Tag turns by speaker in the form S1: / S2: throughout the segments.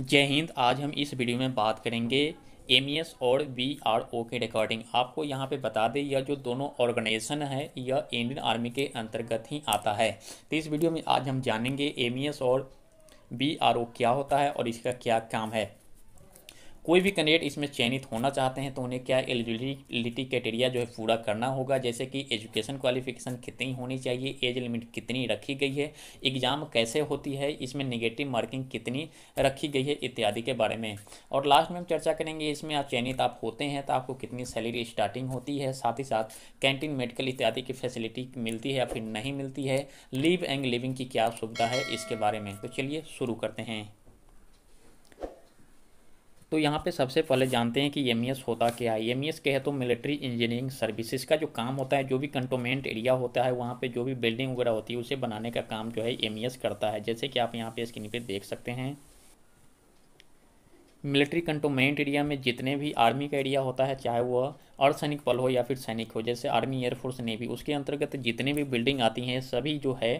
S1: जय हिंद आज हम इस वीडियो में बात करेंगे एम e और वी आर ओ के रिकॉर्डिंग आपको यहाँ पे बता दें यह जो दोनों ऑर्गेनाइजेशन है यह इंडियन आर्मी के अंतर्गत ही आता है तो इस वीडियो में आज हम जानेंगे एम e और वी आर ओ क्या होता है और इसका क्या काम है कोई भी कैंडिडेट इसमें चयनित होना चाहते हैं तो उन्हें क्या एलिजिबिलिटी क्राइटेरिया जो है पूरा करना होगा जैसे कि एजुकेशन क्वालिफिकेशन कितनी होनी चाहिए एज लिमिट कितनी रखी गई है एग्ज़ाम कैसे होती है इसमें निगेटिव मार्किंग कितनी रखी गई है इत्यादि के बारे में और लास्ट में हम चर्चा करेंगे इसमें आप चयनित आप होते हैं तो आपको कितनी सैलरी स्टार्टिंग होती है साथ ही साथ कैंटीन मेडिकल इत्यादि की फैसिलिटी मिलती है या फिर नहीं मिलती है लीव एंड लिविंग की क्या सुविधा है इसके बारे में तो चलिए शुरू करते हैं तो यहाँ पे सबसे पहले जानते हैं कि एम e होता क्या है एम ई क्या है तो मिलिट्री इंजीनियरिंग सर्विसेज का जो काम होता है जो भी कंटोमेंट एरिया होता है वहाँ पे जो भी बिल्डिंग वगैरह होती है उसे बनाने का काम जो है एम e करता है जैसे कि आप यहाँ पे स्क्रीन पर देख सकते हैं मिलिट्री कंटोनमेंट एरिया में जितने भी आर्मी का एरिया होता है चाहे वह अर्धसैनिक बल हो या फिर सैनिक हो जैसे आर्मी एयरफोर्स नेवी उसके अंतर्गत जितने भी बिल्डिंग आती हैं सभी जो है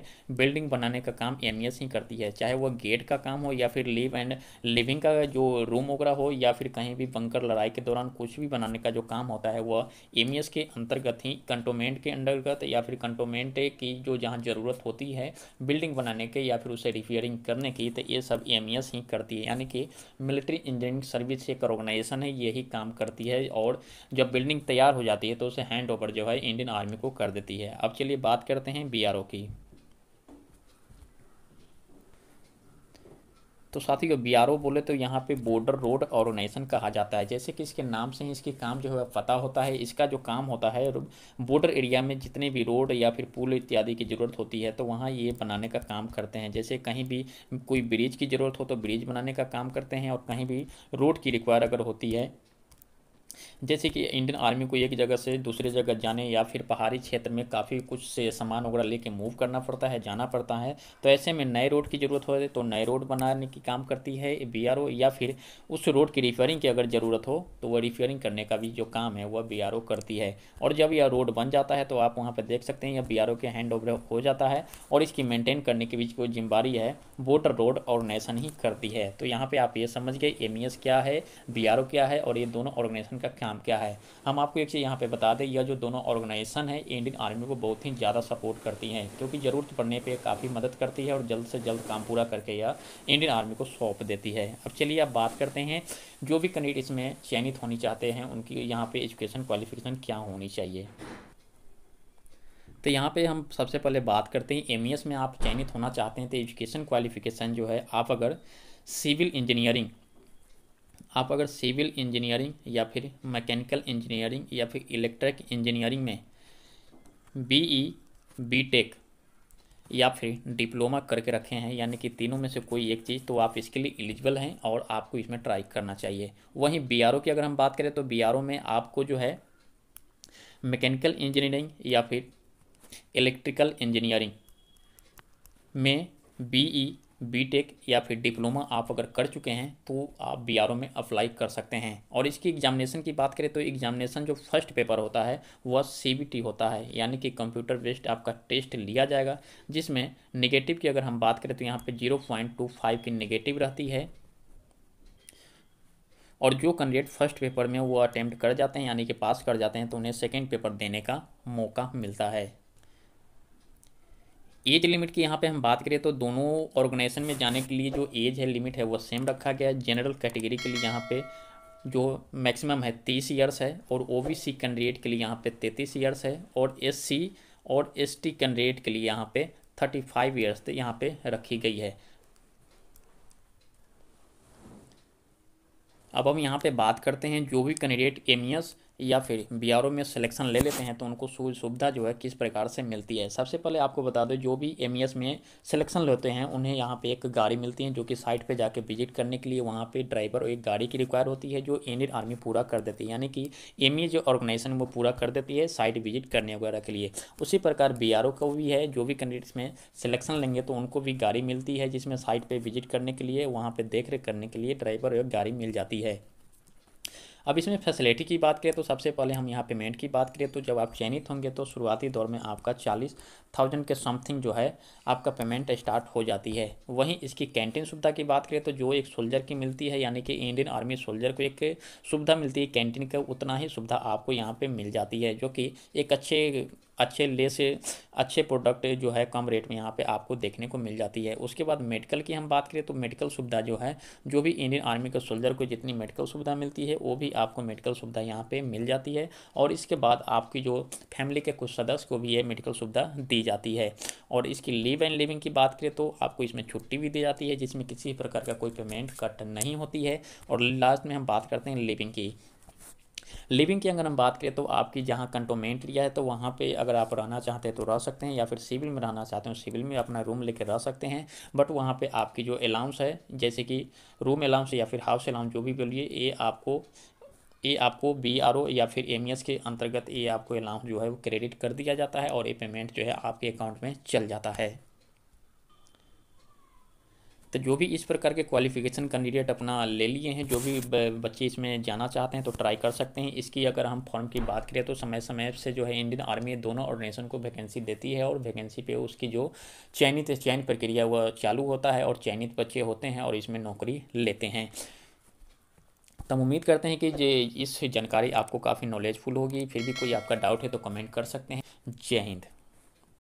S1: बिल्डिंग बनाने का काम एम e ही करती है चाहे वह गेट का काम हो या फिर लिव एंड लिविंग का जो रूम वगैरह हो या फिर कहीं भी बंकर लड़ाई के दौरान कुछ भी बनाने का जो काम होता है वह एम e के अंतर्गत ही कंटोमेंट के अंतर्गत या फिर कंटोमेंट की जो जहाँ ज़रूरत होती है बिल्डिंग बनाने के या फिर उसे रिपेयरिंग करने की तो ये सब एम e ही करती है यानी कि मिलिट्री इंजीनियरिंग सर्विस एक ऑर्गेनाइजेशन है यही काम करती है और जब बिल्डिंग तैयार हो जाती है तो उसे हैंड ओवर जो है इंडियन आर्मी को कर देती है अब चलिए बात करते हैं बी की तो साथ ही बी बोले तो यहाँ पे बॉर्डर रोड ऑर्गेनाइजेशन कहा जाता है जैसे कि इसके नाम से ही इसके काम जो है पता होता है इसका जो काम होता है बॉर्डर एरिया में जितने भी रोड या फिर पुल इत्यादि की ज़रूरत होती है तो वहाँ ये बनाने का काम करते हैं जैसे कहीं भी कोई ब्रिज की ज़रूरत हो तो ब्रिज बनाने का काम करते हैं और कहीं भी रोड की रिक्वायर अगर होती है जैसे कि इंडियन आर्मी को एक जगह से दूसरे जगह जाने या फिर पहाड़ी क्षेत्र में काफ़ी कुछ से सामान वगैरह लेके मूव करना पड़ता है जाना पड़ता है तो ऐसे में नए रोड की ज़रूरत हो तो नए रोड बनाने की काम करती है बी या फिर उस रोड की रिपेयरिंग की अगर ज़रूरत हो तो वह रिपेयरिंग करने का भी जो काम है वह बी करती है और जब यह रोड बन जाता है तो आप वहाँ पर देख सकते हैं यह बी के हैंड हो जाता है और इसकी मेनटेन करने की बीच कोई जिम्मेवारी है बोटर रोड और नेशन ही करती है तो यहाँ पर आप ये समझ गए एम e क्या है बी क्या है और ये दोनों ऑर्गेनाइजेशन का काम क्या है हम आपको एक चीज़ यहाँ पे बता दें यह जो दोनों ऑर्गेनाइजेशन है इंडियन आर्मी को बहुत ही ज़्यादा सपोर्ट करती हैं क्योंकि ज़रूरत पड़ने पे काफ़ी मदद करती है और जल्द से जल्द काम पूरा करके यह इंडियन आर्मी को सौंप देती है अब चलिए आप बात करते हैं जो भी कैंडिडेट इसमें चयनित होनी चाहते हैं उनकी यहाँ पर एजुकेशन क्वालिफिकेशन क्या होनी चाहिए तो यहाँ पे हम सबसे पहले बात करते हैं एम e में आप चयनित होना चाहते हैं तो एजुकेशन क्वालिफिकेशन जो है आप अगर सिविल इंजीनियरिंग आप अगर सिविल इंजीनियरिंग या फिर मैकेनिकल इंजीनियरिंग या फिर इलेक्ट्रिक इंजीनियरिंग में बी ई बी टेक या फिर डिप्लोमा करके रखे हैं यानी कि तीनों में से कोई एक चीज़ तो आप इसके लिए एलिजिबल हैं और आपको इसमें ट्राई करना चाहिए वहीं ओ की अगर हम बात करें तो ओ में आपको जो है मैकेनिकल इंजीनियरिंग या फिर इलेक्ट्रिकल इंजीनियरिंग में ई बीटेक या फिर डिप्लोमा आप अगर कर चुके हैं तो आप बी में अप्लाई कर सकते हैं और इसकी एग्जामिनेशन की बात करें तो एग्जामिनेशन जो फर्स्ट पेपर होता है वह सी होता है यानी कि कंप्यूटर बेस्ड आपका टेस्ट लिया जाएगा जिसमें नेगेटिव की अगर हम बात करें तो यहाँ पे जीरो की निगेटिव रहती है और जो कैंडिडेट फर्स्ट पेपर में वो अटैम्प्ट कर जाते हैं यानी कि पास कर जाते हैं तो उन्हें सेकेंड पेपर देने का मौका मिलता है एज लिमिट की यहाँ पे हम बात करें तो दोनों ऑर्गेनाइजेशन में जाने के लिए जो एज है लिमिट है वो सेम रखा गया है जनरल कैटेगरी के लिए यहाँ पे जो मैक्सिमम है तीस ईयर्स है और ओ बी सी कैंडिडेट के लिए यहाँ पे तैंतीस ईयर्स है और एस सी और एस टी कैंडिडेट के लिए यहाँ पे थर्टी फाइव ईयर्स यहाँ पे रखी गई है अब हम यहाँ पे बात करते हैं जो भी कैंडिडेट एम एस या फिर बी में सिलेक्शन ले लेते हैं तो उनको सुविधा जो है किस प्रकार से मिलती है सबसे पहले आपको बता दो जो भी एम e में सिलेक्शन लेते हैं उन्हें यहाँ पे एक गाड़ी मिलती है जो कि साइट पे जाके विजिट करने के लिए वहाँ पे ड्राइवर और एक गाड़ी की रिक्वायर होती है जो इंडियन आर्मी पूरा कर देती है यानी कि एम e जो ऑर्गेनाइजेशन वो पूरा कर देती है साइट विजिट करने वगैरह के लिए उसी प्रकार बी को भी है जो भी कैंडिडेट्स में सिलेक्शन लेंगे तो उनको भी गाड़ी मिलती है जिसमें साइट पर विजिट करने के लिए वहाँ पर देख करने के लिए ड्राइवर और गाड़ी मिल जाती है अब इसमें फैसिलिटी की बात करें तो सबसे पहले हम यहाँ पेमेंट की बात करें तो जब आप चयनित होंगे तो शुरुआती दौर में आपका चालीस थाउजेंड के समथिंग जो है आपका पेमेंट स्टार्ट हो जाती है वहीं इसकी कैंटीन सुविधा की बात करें तो जो एक सोल्जर की मिलती है यानी कि इंडियन आर्मी सोल्जर को एक सुविधा मिलती है कैंटीन का उतना ही सुविधा आपको यहाँ पर मिल जाती है जो कि एक अच्छे अच्छे ले से अच्छे प्रोडक्ट जो है कम रेट में यहाँ पे आपको देखने को मिल जाती है उसके बाद मेडिकल की हम बात करें तो मेडिकल सुविधा जो है जो भी इंडियन आर्मी के सोल्जर को जितनी मेडिकल सुविधा मिलती है वो भी आपको मेडिकल सुविधा यहाँ पे मिल जाती है और इसके बाद आपकी जो फैमिली के कुछ सदस्य को भी ये मेडिकल सुविधा दी जाती है और इसकी लीव एंड लिविंग की बात करें तो आपको इसमें छुट्टी भी दी जाती है जिसमें किसी प्रकार का कोई पेमेंट कट नहीं होती है और लास्ट में हम बात करते हैं लिविंग की लिविंग की अगर हम बात करें तो आपकी जहाँ कंटोमेंट लिया है तो वहाँ पर अगर आप रहना चाहते हैं तो रह सकते हैं या फिर सिविल में रहना चाहते हैं सिविल तो में अपना रूम लेकर रह सकते हैं बट वहाँ पर आपकी जो अलाउंस है जैसे कि रूम अलाउंस या फिर हाउस अलाउंस जो भी बोलिए ये आपको ये आपको बी आर ओ या फिर एम e के अंतर्गत ये आपको अलाउंस जो है वो क्रेडिट कर दिया जाता है और ये पेमेंट जो है आपके अकाउंट में चल जाता है तो जो भी इस प्रकार के क्वालिफिकेशन कैंडिडेट अपना ले लिए हैं जो भी बच्चे इसमें जाना चाहते हैं तो ट्राई कर सकते हैं इसकी अगर हम फॉर्म की बात करें तो समय समय से जो है इंडियन आर्मी दोनों ऑर्गेनाइजेशन को वैकेंसी देती है और वैकेंसी पर उसकी जो चयनित चयन प्रक्रिया वह चालू होता है और चयनित बच्चे होते हैं और इसमें नौकरी लेते हैं तो हम उम्मीद करते हैं कि जे इस जानकारी आपको काफ़ी नॉलेजफुल होगी फिर भी कोई आपका डाउट है तो कमेंट कर सकते हैं जय हिंद